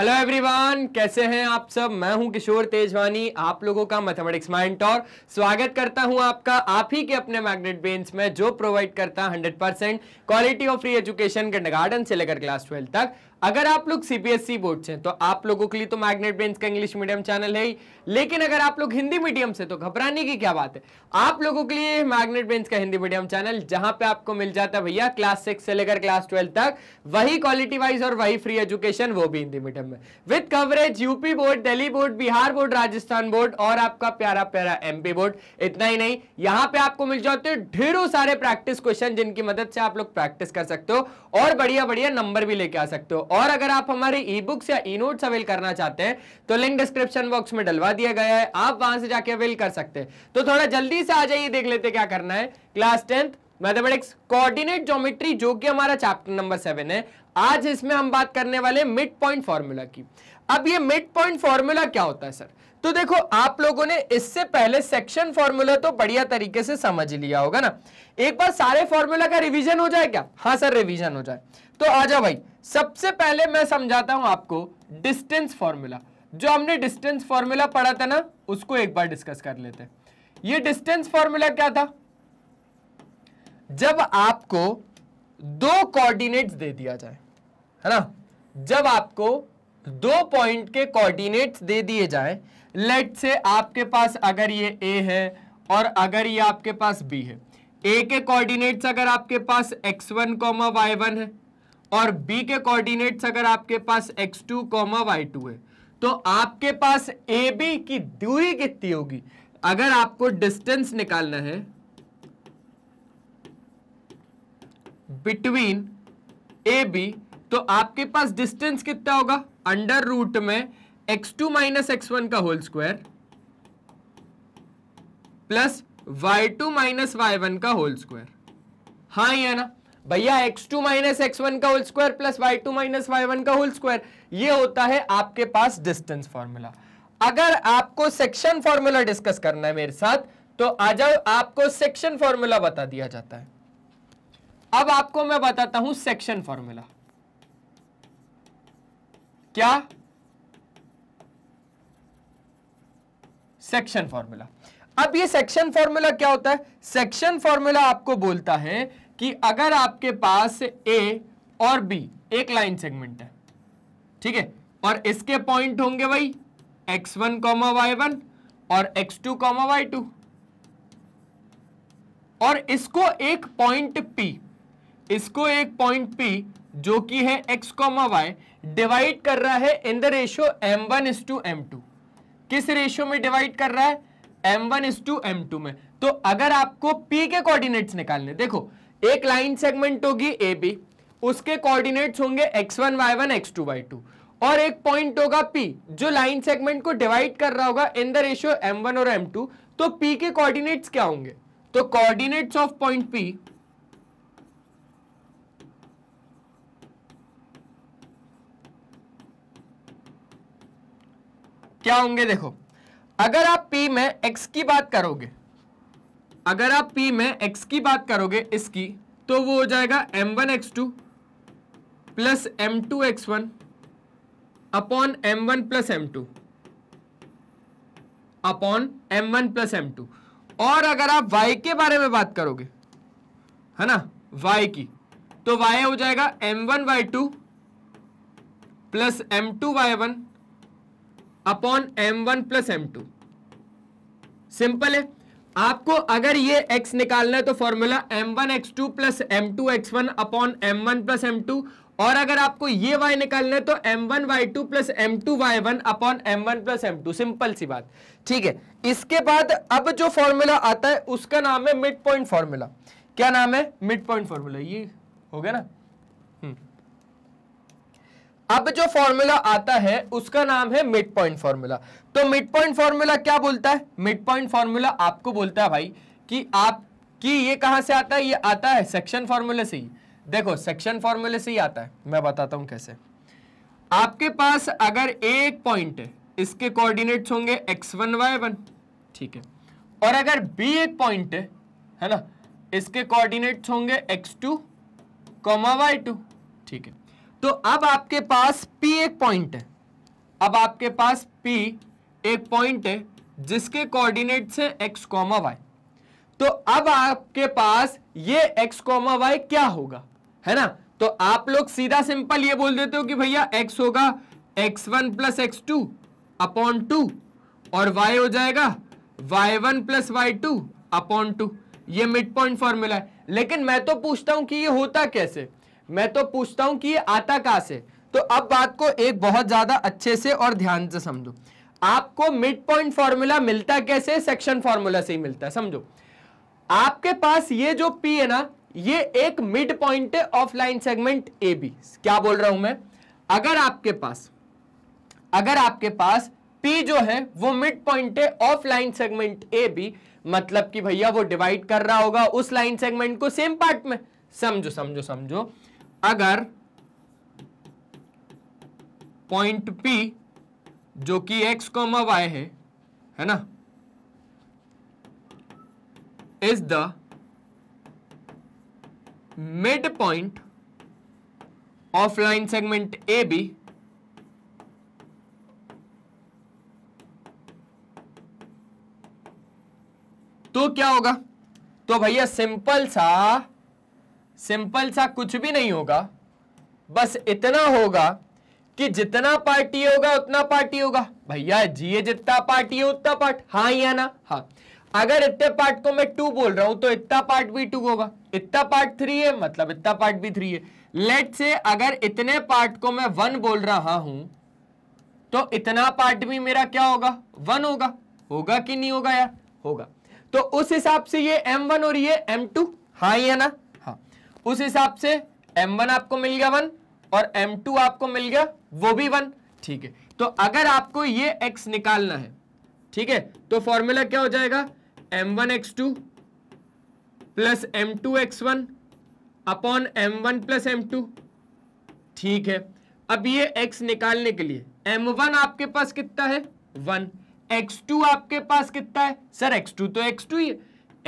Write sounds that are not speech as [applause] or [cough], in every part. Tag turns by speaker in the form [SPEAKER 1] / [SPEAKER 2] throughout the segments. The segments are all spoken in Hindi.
[SPEAKER 1] हेलो एवरीवन कैसे हैं आप सब मैं हूं किशोर तेजवानी आप लोगों का मैथमेटिक्स माइंड और स्वागत करता हूं आपका आप ही के अपने मैग्नेट बेंच में जो प्रोवाइड करता है 100 percent quality of free education kindergarten से लेकर क्लास ट्वेल्व तक अगर आप लोग सीबीएसई बोर्ड से तो आप लोगों के लिए तो मैग्नेट बेंस का इंग्लिश मीडियम चैनल है ही लेकिन अगर आप लोग हिंदी मीडियम से तो घबराने की क्या बात है आप लोगों के लिए मैग्नेट बेंस का हिंदी मीडियम चैनल जहां पे आपको मिल जाता है भैया क्लास सिक्स से लेकर क्लास ट्वेल्व तक वही क्वालिटी वाइज और वही फ्री एजुकेशन वो भी हिंदी मीडियम में with coverage UP board Delhi board Bihar board Rajasthan board और आपका प्यारा प्यारा एमपी बोर्ड इतना ही नहीं यहां पर आपको मिल जाते हैं ढेरों सारे प्रैक्टिस क्वेश्चन जिनकी मदद से आप लोग प्रैक्टिस कर सकते हो और बढ़िया बढ़िया नंबर भी लेके आ सकते हो और अगर आप हमारे ई बुक्स या ई नोट्स अवेल करना चाहते हैं तो लिंक डिस्क्रिप्शन बॉक्स में डलवा दिया गया है आप वहां से जाके अवेल कर सकते हैं तो थोड़ा जल्दी से आ जाइए देख लेते क्या करना है class tenth mathematics coordinate geometry जो कि हमारा चैप्टर नंबर सेवन है आज इसमें हम बात करने वाले मिड पॉइंट फॉर्मूला की अब ये मिड पॉइंट फॉर्मूला क्या होता है सर तो देखो आप लोगों ने इससे पहले सेक्शन फॉर्मूला तो बढ़िया तरीके से समझ लिया होगा ना एक बार सारे फॉर्मूला का रिवीजन हो जाए क्या हाँ सर रिवीजन हो जाए तो आ जाओ भाई सबसे पहले मैं समझाता हूं आपको डिस्टेंस फॉर्मूला जो हमने डिस्टेंस फॉर्मूला पढ़ा था ना उसको एक बार डिस्कस कर लेते हैं ये डिस्टेंस फॉर्मूला क्या था जब आपको दो कोऑर्डिनेट्स दे दिया जाए है ना जब आपको दो पॉइंट के कोऑर्डिनेट्स दे दिए जाए लेट से आपके पास अगर ये ए है और अगर ये आपके पास बी है ए के कोऑर्डिनेट्स अगर आपके पास x one comma y one है और बी के कोऑर्डिनेट्स अगर आपके पास x two comma y two है तो आपके पास ए बी की दूरी कितनी होगी अगर आपको डिस्टेंस निकालना है बिटवीन ए बी तो आपके पास डिस्टेंस कितना होगा अंडर रूट में x two minus x one का whole square plus y two minus y one का होल स्क्वायर हाँ या ना भैया x2 टू माइनस एक्स का whole square plus y two minus y one का होल स्क्वायर ये होता है आपके पास डिस्टेंस फॉर्मूला अगर आपको सेक्शन फॉर्मूला डिस्कस करना है मेरे साथ तो आ जाओ आपको सेक्शन फॉर्मूला बता दिया जाता है अब आपको मैं बताता हूं सेक्शन फॉर्मूला क्या सेक्शन फॉर्मूला अब ये सेक्शन फॉर्मूला क्या होता है सेक्शन फॉर्मूला आपको बोलता है कि अगर आपके पास ए और बी एक लाइन सेगमेंट है ठीक है और इसके पॉइंट होंगे भाई x one comma y one और x two comma y two और इसको एक पॉइंट पी इसको एक पॉइंट पी जो कि है एक्स कॉमा वाई डिवाइड कर रहा है in the ratio m one is to m two किस रेशियो में डिवाइड कर रहा है m one is to m two में तो अगर आपको पी के कोऑर्डिनेट्स निकालने देखो एक लाइन सेगमेंट होगी ए बी उसके कोऑर्डिनेट्स होंगे x one y one x two y two और एक पॉइंट होगा पी जो लाइन सेगमेंट को डिवाइड कर रहा होगा इन द रेशियो वन और एम टू तो पी के कोऑर्डिनेट्स क्या होंगे तो कोऑर्डिनेट्स ऑफ पॉइंट पी क्या होंगे देखो अगर आप पी में एक्स की बात करोगे अगर आप पी में एक्स की बात करोगे इसकी तो वो हो जाएगा m one x two plus m two x one upon m one plus m two upon m one plus m two और अगर आप y के बारे में बात करोगे है ना y की तो y हो जाएगा one y two plus m two y one upon m one plus m two simple है आपको अगर ये x निकालना है तो formula m one x two plus m two x one upon m one plus m two और अगर आपको ये y निकालना है तो m one y two plus m two y one upon m one plus m two simple सी बात ठीक है इसके बाद अब जो फॉर्मूला आता है उसका नाम है मिड पॉइंट फॉर्मूला क्या नाम है मिड पॉइंट फॉर्मूला ये हो गया ना अब जो फॉर्मूला आता है उसका नाम है मिड पॉइंट फॉर्मूला तो मिड पॉइंट फॉर्मूला क्या बोलता है मिड पॉइंट फॉर्मूला आपको बोलता है भाई कि आप कि ये कहां से आता है ये आता है सेक्शन फॉर्मूले से ही देखो सेक्शन फॉर्मूले से ही आता है मैं बताता हूं कैसे आपके पास अगर एक पॉइंट है इसके कोऑर्डिनेट्स होंगे एक्स वन वाई वन ठीक है और अगर बी एक पॉइंट है है ना इसके कोऑर्डिनेट्स होंगे x two comma y two ठीक है तो अब आपके पास P एक पॉइंट है अब आपके पास P एक पॉइंट है जिसके कोऑर्डिनेट है x कॉमा वाई तो अब आपके पास ये x कॉमा वाई क्या होगा है ना तो आप लोग सीधा सिंपल ये बोल देते हो कि भैया x होगा x1 one plus x two upon two और y हो जाएगा y1 one plus y two upon two यह मिड पॉइंट फॉर्मूला है लेकिन मैं तो पूछता हूं कि ये होता कैसे मैं तो पूछता हूं कि ये आता कहां से तो अब बात को एक बहुत ज़्यादा अच्छे से और ध्यान से समझो आपको मिड पॉइंट फॉर्मूला मिलता कैसे सेक्शन फॉर्मूला से ही मिलता है समझो आपके पास ये जो पी है ना ये एक मिड पॉइंट है of line segment A B क्या बोल रहा हूं मैं अगर आपके पास अगर आपके पास पी जो है वो मिड पॉइंट है of line segment A B मतलब कि भैया वो डिवाइड कर रहा होगा उस लाइन सेगमेंट को सेम पार्ट में समझो समझो समझो अगर पॉइंट पी जो कि एक्स कॉमा वाई है है ना is the mid point of line segment A B तो क्या होगा तो भैया सिंपल सा सिंपल सा कुछ भी नहीं होगा बस इतना होगा कि जितना पार्टी होगा उतना पार्टी होगा भैया जिए जितना पार्टी है उतना पार्ट हाँ या ना हाँ अगर इतने पार्ट को मैं टू बोल रहा हूं तो इतना पार्ट भी टू होगा इतना पार्ट थ्री है मतलब इतना पार्ट भी थ्री है लेट से अगर इतने पार्ट को मैं वन बोल रहा हूं तो इतना पार्ट भी मेरा क्या होगा वन होगा होगा कि नहीं होगा यार होगा तो उस हिसाब से ये एम वन और ये एम टू हाँ या ना उस हिसाब से वन आपको मिल गया वन और टू आपको मिल गया वो भी वन ठीक है तो अगर आपको ये एक्स निकालना है ठीक है तो फॉर्मूला क्या हो जाएगा m one x two plus m two x one upon m one plus m two ठीक है अब ये एक्स निकालने के लिए एम वन आपके पास कितना है वन एक्स टू आपके पास कितना है सर एक्स टू तो टू ही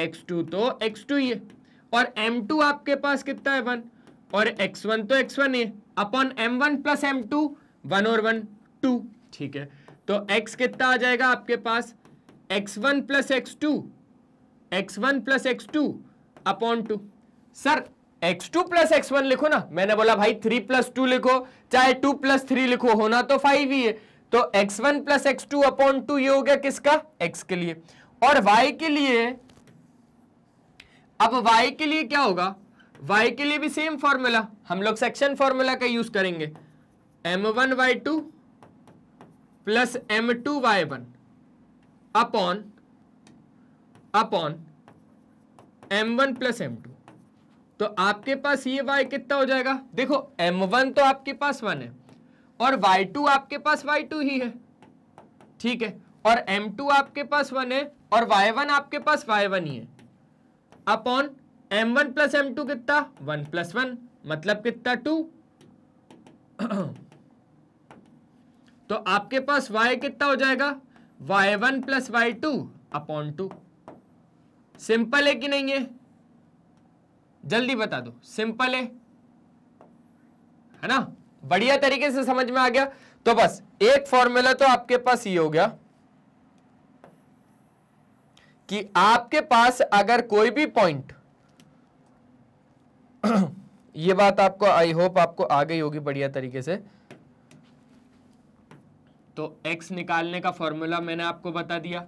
[SPEAKER 1] एक्स टू तो टू ही है और m2 आपके पास कितना है वन और x1 तो x1 है upon m1 plus m two one और वन टू ठीक है तो x कितना आ जाएगा आपके पास x1 one plus x two x one plus x two upon two sir x two plus x one लिखो ना मैंने बोला भाई थ्री प्लस टू लिखो चाहे टू प्लस थ्री लिखो होना तो फाइव ही है तो x one plus x two upon two ये हो गया किसका एक्स के लिए और वाई के लिए अब वाई के लिए क्या होगा वाई के लिए भी सेम फॉर्मूला हम लोग सेक्शन फॉर्मूला का यूज करेंगे m one y two plus m two y one upon upon m one plus m two तो आपके पास ये y कितना हो जाएगा देखो m1 तो आपके पास वन है और y2 आपके पास y2 ही है ठीक है और m2 आपके पास वन है और y1 आपके पास y1 ही है upon m one plus m two कितना वन प्लस वन मतलब कितना टू [clears throat] तो आपके पास y कितना हो जाएगा y1 one plus y two upon two simple है कि नहीं है जल्दी बता दो सिंपल है है ना बढ़िया तरीके से समझ में आ गया तो बस एक फॉर्मूला तो आपके पास ये हो गया कि आपके पास अगर कोई भी पॉइंट [clears throat] ये बात आपको आई होप आपको आ गई होगी बढ़िया तरीके से तो x निकालने का फॉर्मूला मैंने आपको बता दिया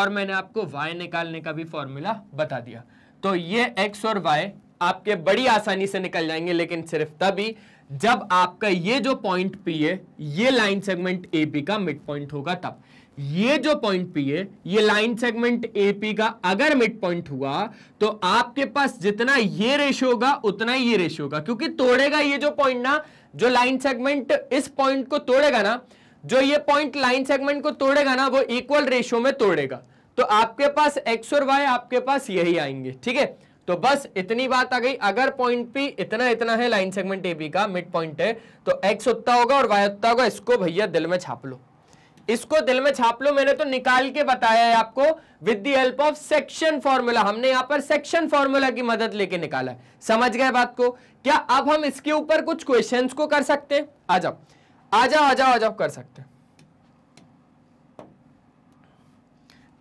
[SPEAKER 1] और मैंने आपको y निकालने का भी फॉर्मूला बता दिया तो ये x और y आपके बड़ी आसानी से निकल जाएंगे लेकिन सिर्फ तभी जब आपका ये जो पॉइंट P है ये लाइन सेगमेंट बी का मिड पॉइंट होगा तब ये जो पॉइंट पी है ये लाइन सेगमेंट ए पी का अगर मिड पॉइंट हुआ तो आपके पास जितना ये रेशियो होगा उतना ये रेशियो होगा क्योंकि तोड़ेगा ये जो पॉइंट ना जो लाइन सेगमेंट इस पॉइंट को तोड़ेगा ना जो ये पॉइंट लाइन सेगमेंट को तोड़ेगा ना वो इक्वल रेशियो में तोड़ेगा तो आपके पास एक्स और वाई आपके पास यही आएंगे ठीक है तो बस इतनी बात आ गई अगर पॉइंट पी इतना इतना है लाइन सेगमेंट ए बी का मिड पॉइंट है तो एक्स उत्ता होगा और वाई उत्ता होगा इसको भैया दिल में छाप लो इसको दिल में छाप लो मैंने तो निकाल के बताया है आपको with the help of section formula हमने यहां पर सेक्शन फॉर्मूला की मदद लेके निकाला है समझ गए बात को क्या अब हम इसके ऊपर कुछ क्वेश्चन को कर सकते हैं आ जाओ आ जाओ आ जाओ आ जाओ कर सकते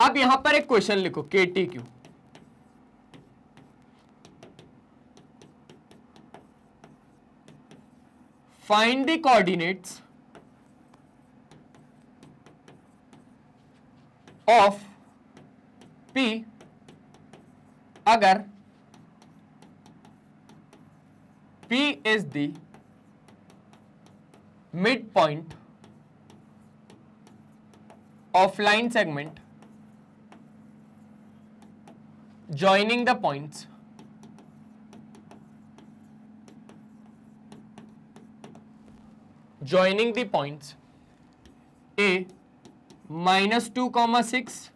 [SPEAKER 1] अब यहां पर एक क्वेश्चन लिखो के T Q find the coordinates of P अगर P is the midpoint of line segment joining the points joining the points A minus two comma six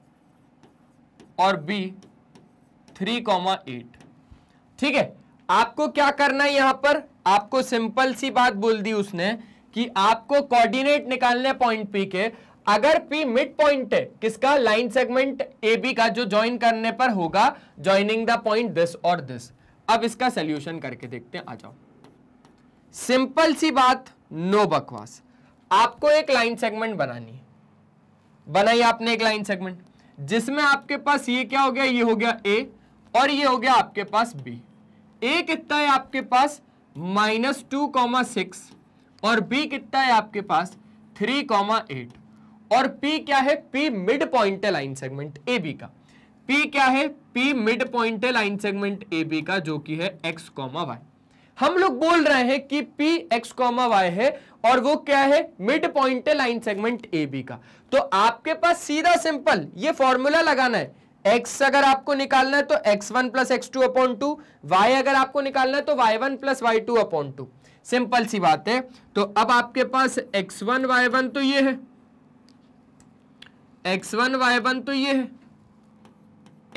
[SPEAKER 1] और बी थ्री कॉमा एट ठीक है आपको क्या करना है यहां पर आपको सिंपल सी बात बोल दी उसने कि आपको कोऑर्डिनेट निकालने पॉइंट पी के अगर पी मिड पॉइंट है किसका लाइन सेगमेंट ए बी का जो ज्वाइन करने पर होगा ज्वाइनिंग द पॉइंट दिस और दिस अब इसका सोल्यूशन करके देखते हैं आ जाओ सिंपल सी बात नो बकवास आपको एक लाइन सेगमेंट बनानी है बनाई आपने एक लाइन सेगमेंट जिसमें आपके पास ये क्या हो गया ये हो गया ए और ये हो गया आपके पास बी ए कितना है आपके पास माइनस टू कॉमा सिक्स और बी कितना है आपके पास थ्री कॉमा एट और पी क्या है पी मिड पॉइंट है लाइन सेगमेंट ए बी का पी क्या है पी मिड पॉइंट है लाइन सेगमेंट ए बी का जो कि है एक्स कॉमा वाई हम लोग बोल रहे हैं कि पी एक्स कॉमा वाई है और वो क्या है मिड पॉइंट है लाइन सेगमेंट ए बी का तो आपके पास सीधा सिंपल ये फॉर्मूला लगाना है x अगर आपको निकालना है तो x one plus x two upon two y अगर आपको निकालना है तो y one plus y two upon two simple सी बात है तो अब आपके पास एक्स वन वाई वन तो ये है एक्स वन वाई वन तो ये है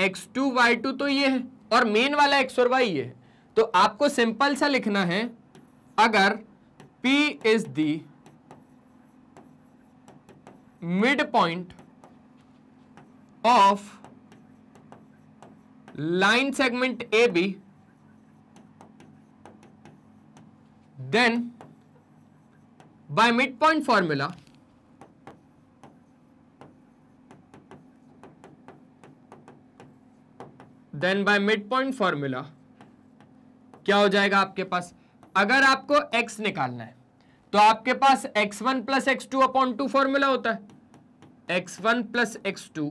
[SPEAKER 1] एक्स टू वाई टू तो ये है और मेन वाला एक्स और वाई ये है तो आपको सिंपल सा लिखना है अगर P is the mid point of line segment A B then by mid point formula then by mid point formula क्या हो जाएगा आपके पास अगर आपको x निकालना है तो आपके पास x1 one plus x two upon two formula होता है x1 one plus x two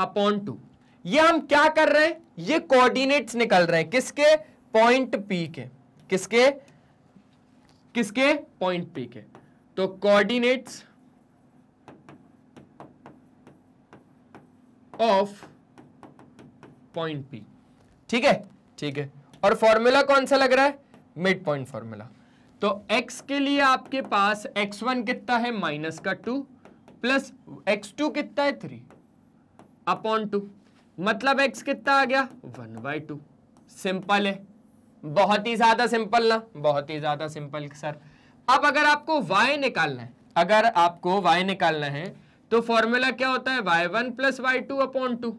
[SPEAKER 1] upon two ये हम क्या कर रहे हैं ये कोऑर्डिनेट्स निकल रहे हैं किसके पॉइंट P के किसके किसके पॉइंट P के तो कोऑर्डिनेट्स ऑफ पॉइंट P ठीक है ठीक है और फॉर्मूला कौन सा लग रहा है मिड पॉइंट फॉर्मूला तो x के लिए आपके पास x1 कितना है माइनस का टू प्लस एक्स टू कितना है थ्री अपॉन टू मतलब x कितना आ गया वन बाई टू सिंपल है बहुत ही ज्यादा सिंपल ना बहुत ही ज्यादा सिंपल सर अब अगर आपको y निकालना है अगर आपको y निकालना है तो फॉर्मूला क्या होता है y1 one plus y two upon two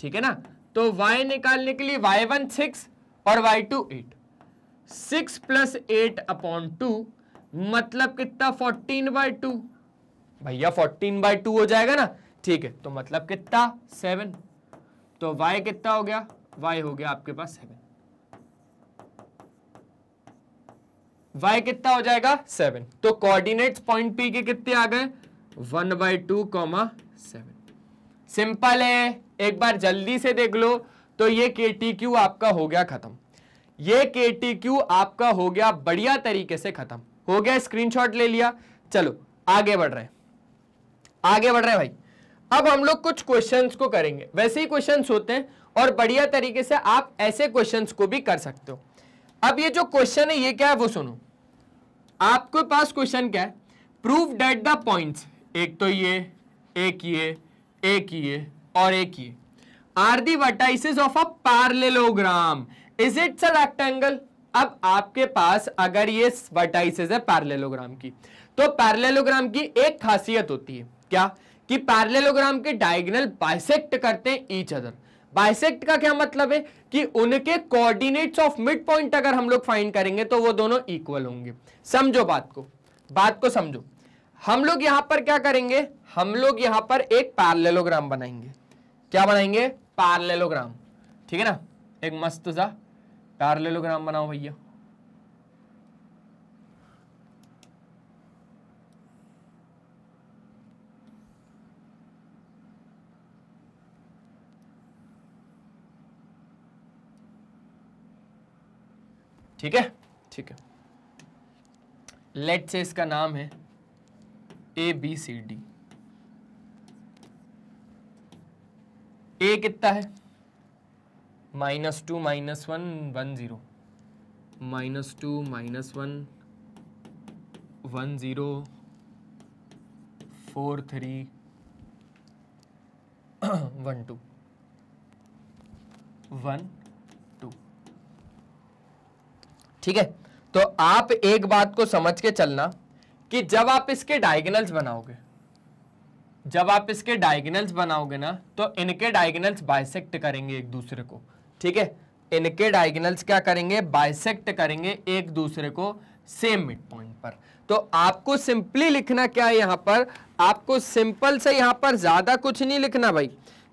[SPEAKER 1] ठीक है ना तो y निकालने के लिए y1 वन सिक्स और y two eight six plus eight upon two मतलब कितना फोर्टीन बाई टू भैया फोर्टीन बाई टू हो जाएगा ना ठीक है तो मतलब कितना सेवन तो y कितना हो गया y हो गया आपके पास सेवन y कितना हो जाएगा सेवन तो कोऑर्डिनेट्स पॉइंट P के कितने आ गए one by two comma seven simple है एक बार जल्दी से देख लो तो ये के आपका हो गया खत्म ये के आपका हो गया बढ़िया तरीके से खत्म हो गया स्क्रीनशॉट ले लिया चलो आगे बढ़ रहे आगे बढ़ रहे भाई अब हम लोग कुछ क्वेश्चंस को करेंगे वैसे ही क्वेश्चंस होते हैं और बढ़िया तरीके से आप ऐसे क्वेश्चंस को भी कर सकते हो अब ये जो क्वेश्चन है ये क्या है वो सुनो आपके पास क्वेश्चन क्या है प्रूव डेट द पॉइंट्स एक तो ये एक ये एक ये और एक ये are the vertices of a parallelogram is it's a rectangle अब आपके पास अगर ये वर्टाइसिस है पैरलेलोग्राम की तो पैरलेलोग्राम की एक खासियत होती है क्या कि पैरलेलोग्राम के डायगोनल बाइसेक्ट करते हैं ईच अदर बाइसेक्ट का क्या मतलब है कि उनके कोऑर्डिनेट्स ऑफ मिड पॉइंट अगर हम लोग फाइंड करेंगे तो वो दोनों इक्वल होंगे समझो बात को बात को समझो हम लोग यहां पर क्या करेंगे हम लोग यहां पर एक पैरलेलोग्राम बनाएंगे क्या बनाएंगे पार्लेलोग्राम ठीक है ना एक मस्त सा पार्लेलोग्राम बनाओ भैया ठीक है ठीक है लेट से इसका नाम है ए बी सी डी ए कितना है minus two minus one one zero minus two minus one one zero four three one two one two ठीक है तो आप एक बात को समझ के चलना कि जब आप इसके डायगनल्स बनाओगे जब आप इसके डायगनल्स बनाओगे ना तो इनके डायगनल्स बाइसेक्ट करेंगे एक दूसरे को ठीक है इनके डायगनल्स क्या करेंगे बाइसेक्ट करेंगे एक दूसरे को सेम मिड पॉइंट पर तो आपको सिंपली लिखना क्या है यहां पर आपको सिंपल से यहां पर ज़्यादा कुछ नहीं लिखना भाई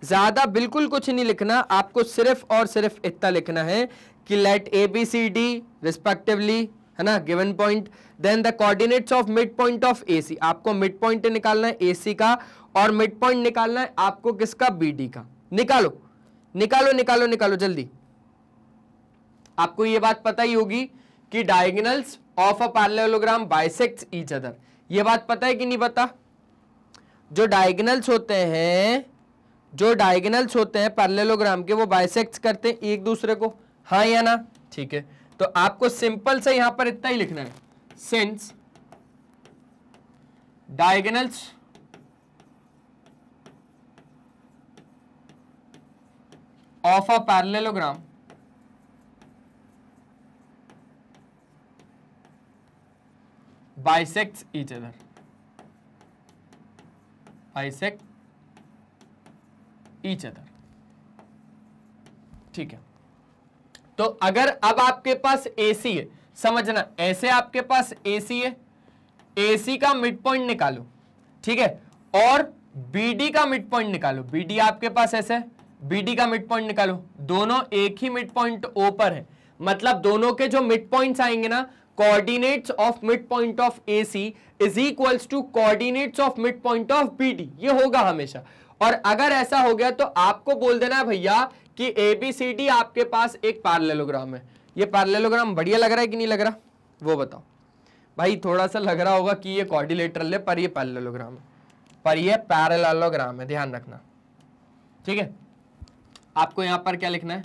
[SPEAKER 1] ज़्यादा बिल्कुल कुछ नहीं लिखना आपको सिर्फ और सिर्फ इतना लिखना है कि let A B C D respectively है ना given point then the coordinates of mid point of A C आपको मिड पॉइंट निकालना है ए सी का और मिड पॉइंट निकालना है आपको किसका बी डी का निकालो निकालो निकालो निकालो जल्दी आपको यह बात पता ही होगी कि diagonals of a parallelogram bisects each other यह बात पता है कि नहीं पता जो डायगनल्स होते हैं जो डायगनल्स होते हैं पार्लेलोग्राम के वो बाइसेक्ट्स करते हैं एक दूसरे को हाँ या ना ठीक है तो आपको सिंपल से यहां पर इतना ही लिखना है since diagonals of a parallelogram bisects each other bisect each other ठीक है तो अगर अब आपके पास एसी है समझना ऐसे आपके पास एसी है एसी का मिड पॉइंट निकालो ठीक है और बीडी का मिड पॉइंट निकालो बीडी आपके पास ऐसे है बी का मिड पॉइंट निकालो दोनों एक ही मिड पॉइंट ओ पर है मतलब दोनों के जो मिड पॉइंट्स आएंगे ना coordinates of mid point of A C is equals to coordinates of mid point of B D ये होगा हमेशा और अगर ऐसा हो गया तो आपको बोल देना है भैया कि ए बी सी डी आपके पास एक पार्लेलोग्राम है ये पार्लेलोग्राम बढ़िया लग रहा है कि नहीं लग रहा वो बताओ भाई थोड़ा सा लग रहा होगा कि ये कॉर्डिलेटरल है पर ये पैरेललोग्राम है पर ये पैरेललोग्राम है ध्यान रखना ठीक है आपको यहां पर क्या लिखना है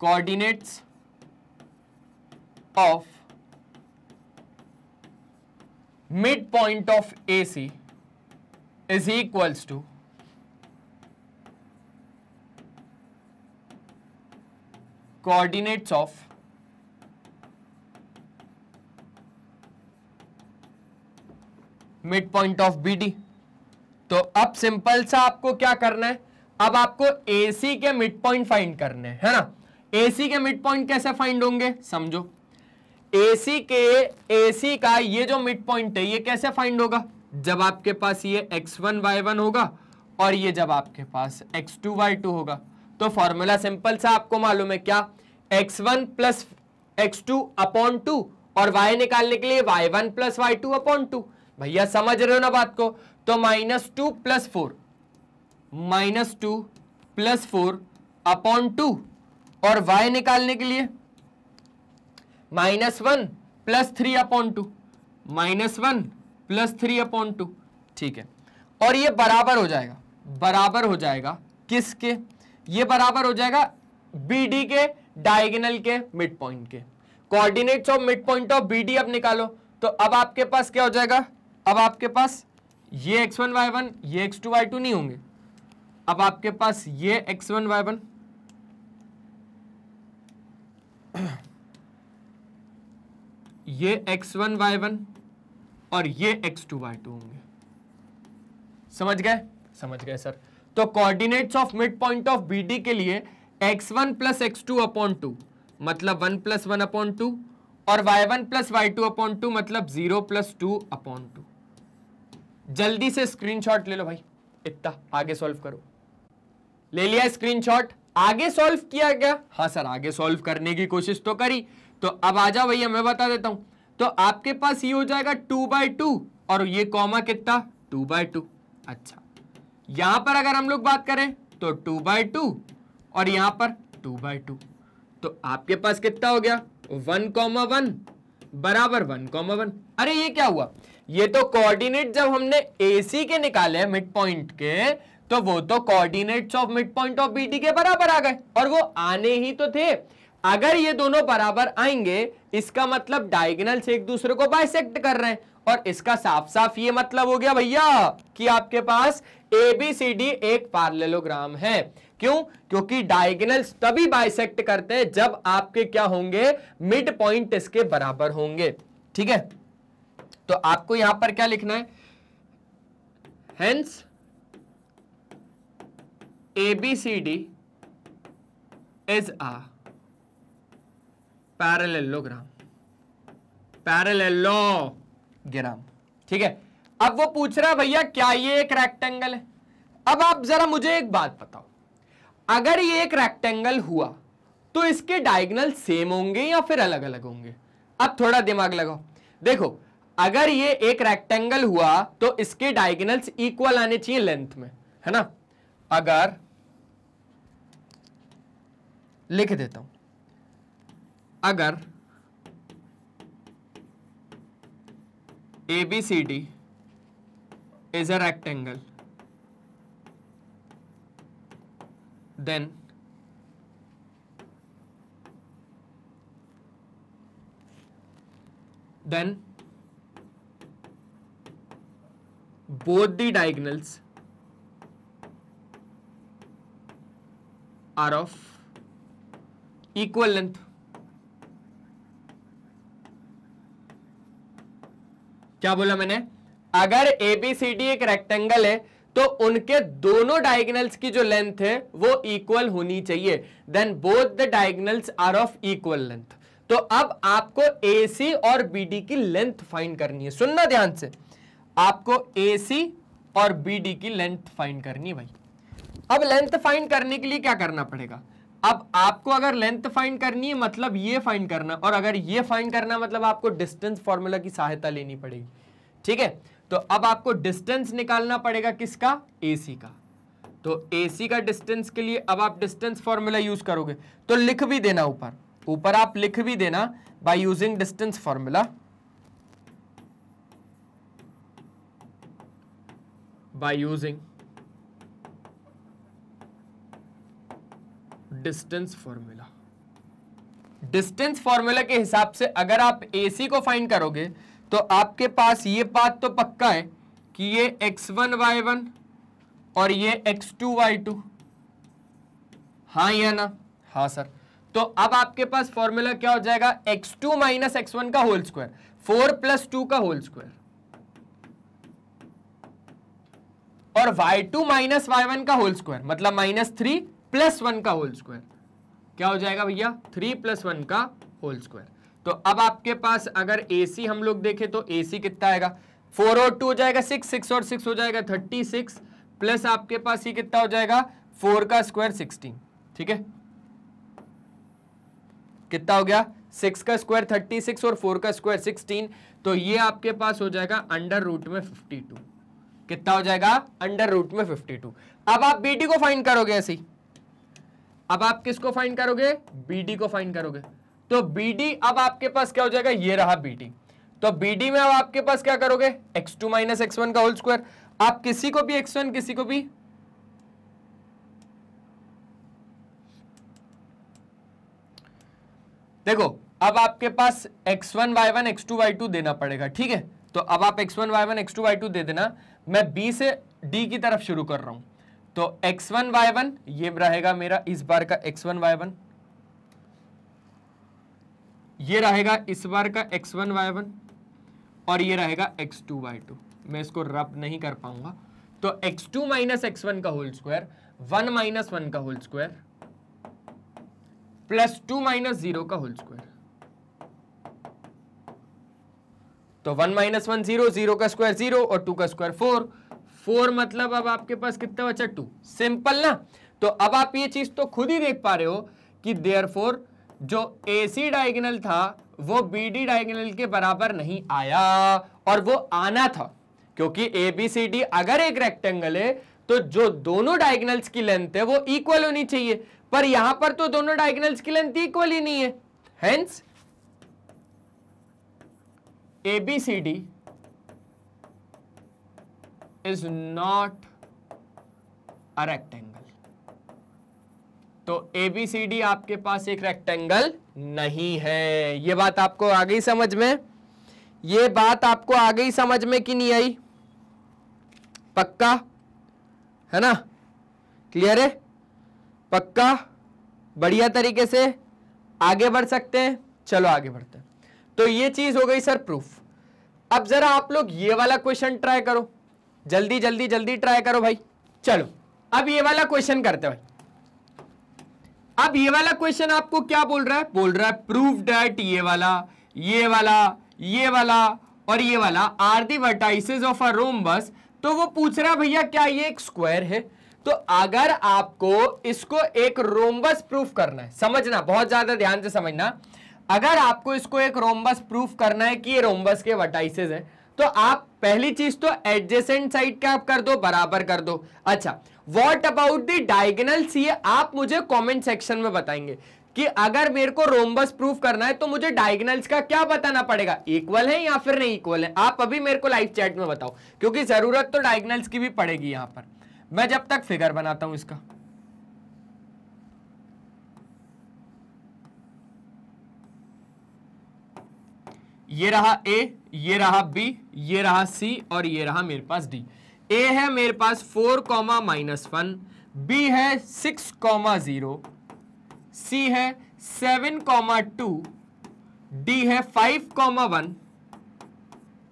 [SPEAKER 1] coordinates of mid point of A C is equals to coordinates mid point of B D तो अब सिंपल सा आपको क्या करना है अब आपको AC के मिड पॉइंट फाइंड करने है ना AC के मिड पॉइंट कैसे फाइंड होंगे समझो AC के AC का ये जो मिड पॉइंट है ये कैसे फाइंड होगा जब आपके पास ये एक्स वन वाई वन होगा और ये जब आपके पास एक्स टू वाई टू होगा तो फॉर्मूला सिंपल सा आपको मालूम है क्या x one plus x two upon two और वाई निकालने के लिए y one plus y two upon two भैया समझ रहे हो ना बात को तो minus two plus four minus two plus four upon two और वाई निकालने के लिए minus one plus three upon two minus one plus three upon two ठीक है और ये बराबर हो जाएगा बराबर हो जाएगा किसके ये बराबर हो जाएगा बी डी के डायगनल के मिड पॉइंट के coordinates of mid point of B D अब निकालो तो अब आपके पास क्या हो जाएगा अब आपके पास ये एक्स वन वाई वन ये एक्स टू वाई टू नहीं होंगे अब आपके पास ये एक्स वन वाई वन ये एक्स वन वाई वन और ये एक्स टू वाई टू होंगे समझ गए समझ गए सर तो coordinates of mid point of B D के लिए x one plus x two upon two मतलब one plus one upon two और y one plus y two upon two मतलब zero plus two upon two जल्दी से स्क्रीनशॉट ले लो भाई इतना आगे सॉल्व करो ले लिया स्क्रीनशॉट आगे सॉल्व किया गया हाँ सर आगे सॉल्व करने की कोशिश तो करी तो अब आ जाओ भैया मैं बता देता हूं तो आपके पास ये हो जाएगा टू बाई टू और ये कॉमा कितना टू बाई टू अच्छा यहां पर अगर हम लोग बात करें तो टू बाई टू और यहां पर टू बाई टू तो आपके पास कितना हो गया वन कॉमा वन बराबर वन कॉमा वन अरे ये क्या हुआ ये तो कोऑर्डिनेट जब हमने सी के निकाले मिड पॉइंट के तो वो तो coordinates of mid point of BD के बराबर आ गए और वो आने ही तो थे अगर ये दोनों बराबर आएंगे इसका मतलब से एक दूसरे को बाइसेक्ट कर रहे हैं और इसका साफ साफ ये मतलब हो गया भैया कि आपके पास एबीसीडी एक पार्लेलोग्राम है क्यों क्योंकि डायगनल्स तभी बाइसेक्ट करते हैं जब आपके क्या होंगे मिड पॉइंट इसके बराबर होंगे ठीक है तो आपको यहां पर क्या लिखना है hence ABCD is a parallelogram parallelogram ठीक है अब वो पूछ रहा है भैया क्या ये एक रेक्टेंगल है अब आप जरा मुझे एक बात बताओ अगर ये एक रेक्टेंगल हुआ तो इसके डायगनल सेम होंगे या फिर अलग अलग होंगे अब थोड़ा दिमाग लगाओ देखो अगर ये एक रेक्टेंगल हुआ तो इसके डायगनल्स इक्वल आने चाहिए लेंथ में है ना अगर लिख देता हूं अगर A B C D is a rectangle then then both the diagonals are of equal length क्या बोला मैंने अगर एबीसीडी एक रेक्टेंगल है तो उनके दोनों डायगनल्स की जो लेंथ है वो इक्वल होनी चाहिए then both the diagonals are of equal length तो अब आपको ए सी और बी डी की लेंथ फाइंड करनी है सुनना ध्यान से आपको ए सी और बी डी की लेंथ फाइंड करनी है भाई अब लेंथ फाइंड करने के लिए क्या करना पड़ेगा अब आपको अगर लेंथ फाइंड करनी है मतलब ये फाइंड करना और अगर ये फाइंड करना मतलब आपको डिस्टेंस फॉर्मूला की सहायता लेनी पड़ेगी ठीक है तो अब आपको डिस्टेंस निकालना पड़ेगा किसका एसी का तो एसी का डिस्टेंस के लिए अब आप डिस्टेंस फॉर्मूला यूज करोगे तो लिख भी देना ऊपर ऊपर आप लिख भी देना by using distance formula by using distance formula distance formula के हिसाब से अगर आप एसी को फाइंड करोगे तो आपके पास ये बात तो पक्का है कि ये एक्स वन वाई वन और ये एक्स टू वाई टू हाँ या ना हाँ सर तो अब आपके पास फॉर्मूला क्या हो जाएगा x two minus x one का whole square four plus two का होल स्क्वायर और y two minus y one का होल स्क्वायर मतलब माइनस थ्री प्लस वन का होल स्क्वायर क्या हो जाएगा भैया थ्री प्लस वन का होल स्क्वायर तो अब आपके पास अगर AC हम लोग देखें तो AC कितना आएगा फोर oh और टू हो जाएगा सिक्स सिक्स और सिक्स हो जाएगा थर्टी सिक्स प्लस आपके पास ये कितना हो जाएगा फोर का स्क्वायर सिक्सटीन ठीक है कितना हो गया सिक्स का स्क्वायर थर्टी सिक्स और फोर का स्क्वायर सिक्सटीन तो ये आपके पास हो जाएगा अंडर रूट में फिफ्टी टू कितना हो जाएगा अंडर रूट में फिफ्टी टू अब आप बीटी को फाइंड करोगे ऐसे ही अब आप किसको फाइंड करोगे बीटी को फाइंड करोगे तो BD अब आपके पास क्या हो जाएगा ये रहा BD तो BD में अब आपके पास क्या करोगे x2 टू माइनस एक्स का होल स्क्वायर आप किसी को भी x1 किसी को भी देखो अब आपके पास x1 y1 x2 y2 देना पड़ेगा ठीक है तो अब आप x1 y1 x2 y2 दे देना मैं B से D की तरफ शुरू कर रहा हूं तो x1 y1 ये रहेगा मेरा इस बार का x1 y1 ये रहेगा इस बार का एक्स वन वाई वन और ये रहेगा एक्स टू वाई टू मैं इसको रब नहीं कर पाऊंगा तो x two minus x one का whole square one minus one का whole square plus two minus zero का होल स्क्वायर तो one minus one zero zero का स्क्वायर जीरो और टू का स्क्वायर फोर फोर मतलब अब आपके पास कितना बचा टू सिंपल ना तो अब आप ये चीज तो खुद ही देख पा रहे हो कि देयर फोर जो ए सी डायगनल था वो बी डी डायगनल के बराबर नहीं आया और वो आना था क्योंकि ए बी सी डी अगर एक रेक्टेंगल है तो जो दोनों डायगनल्स की लेंथ है वो इक्वल होनी चाहिए पर यहां पर तो दोनों डायगनल्स की लेंथ इक्वल ही नहीं है hence A B C D is not a rectangle तो ए बी सी डी आपके पास एक रेक्टेंगल नहीं है ये बात आपको आ गई समझ में ये बात आपको आ गई समझ में कि नहीं आई पक्का है ना क्लियर है पक्का बढ़िया तरीके से आगे बढ़ सकते हैं चलो आगे बढ़ते हैं तो ये चीज हो गई सर प्रूफ अब जरा आप लोग ये वाला क्वेश्चन ट्राई करो जल्दी जल्दी जल्दी ट्राई करो भाई चलो अब ये वाला क्वेश्चन करते भाई अब ये वाला क्वेश्चन आपको क्या बोल रहा है बोल रहा है प्रूफ डेट ये वाला ये वाला ये वाला और ये वाला are the vertices of a rhombus तो वो पूछ रहा भैया क्या ये एक स्क्वायर है तो अगर आपको इसको एक रोमबस प्रूफ करना है समझना बहुत ज्यादा ध्यान से समझना अगर आपको इसको एक रोमबस प्रूफ करना है कि ये रोमबस के वर्टाइसेस है तो आप पहली चीज तो एडजेसेंट साइड का आप कर दो बराबर कर दो अच्छा वॉट अबाउट दी डायगनल ये आप मुझे कॉमेंट सेक्शन में बताएंगे कि अगर मेरे को रोमबस प्रूफ करना है तो मुझे डायगनल्स का क्या बताना पड़ेगा इक्वल है या फिर नहीं इक्वल है आप अभी मेरे को लाइव चैट में बताओ क्योंकि जरूरत तो डायगनल्स की भी पड़ेगी यहां पर मैं जब तक फिगर बनाता हूं इसका ये रहा ए ये रहा बी ये रहा सी और ये रहा मेरे पास डी ए है मेरे पास four comma minus one B है सिक्स कॉमा ज़ीरो सी है सेवन कॉमा टू डी है फाइव कॉमा वन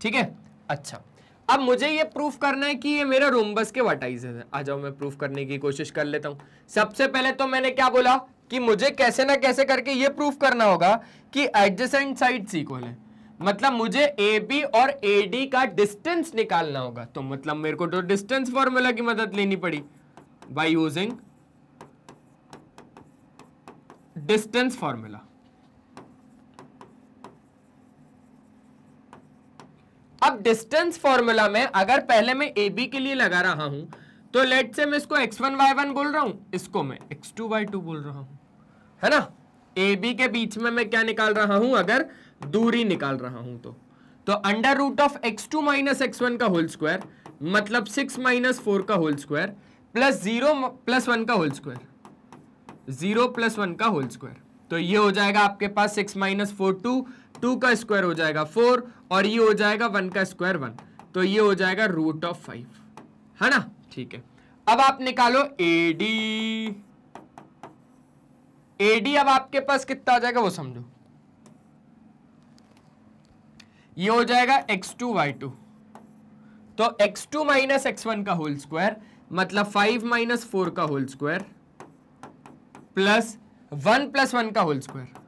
[SPEAKER 1] ठीक है अच्छा अब मुझे ये प्रूफ करना है कि ये मेरा रोमबस के वटाइज है आ जाओ मैं प्रूफ करने की कोशिश कर लेता हूं सबसे पहले तो मैंने क्या बोला कि मुझे कैसे ना कैसे करके ये प्रूफ करना होगा कि एडजसेंट साइड सीक्वल है मतलब मुझे ए बी और ए डी का डिस्टेंस निकालना होगा तो मतलब मेरे को तो डिस्टेंस फॉर्मूला की मदद लेनी पड़ी बाय यूजिंग डिस्टेंस फॉर्मूला अब डिस्टेंस फॉर्मूला में अगर पहले मैं ए बी के लिए लगा रहा हूं तो लेट से मैं इसको एक्स वन वाई वन बोल रहा हूं इसको मैं एक्स टू वाई टू बोल रहा हूं है ना ए बी के बीच में मैं क्या निकाल रहा हूं अगर दूरी निकाल रहा हूं तो तो under root of x two minus x one का होल स्क्वायर मतलब सिक्स माइनस फोर का whole square plus zero plus one का whole square zero plus one का होल स्क्वायर तो ये हो जाएगा आपके पास six minus four two two का स्क्वायर हो जाएगा फोर और ये हो जाएगा वन का स्क्वायर वन तो ये हो जाएगा रूट ऑफ फाइव है ना ठीक है अब आप निकालो ए डी एडी अब आपके पास कितना आ जाएगा वो समझो ये हो जाएगा एक्स टू वाई टू तो x two minus x one का होल स्क्वायर मतलब फाइव माइनस फोर का whole square plus one plus one का होल स्क्वायर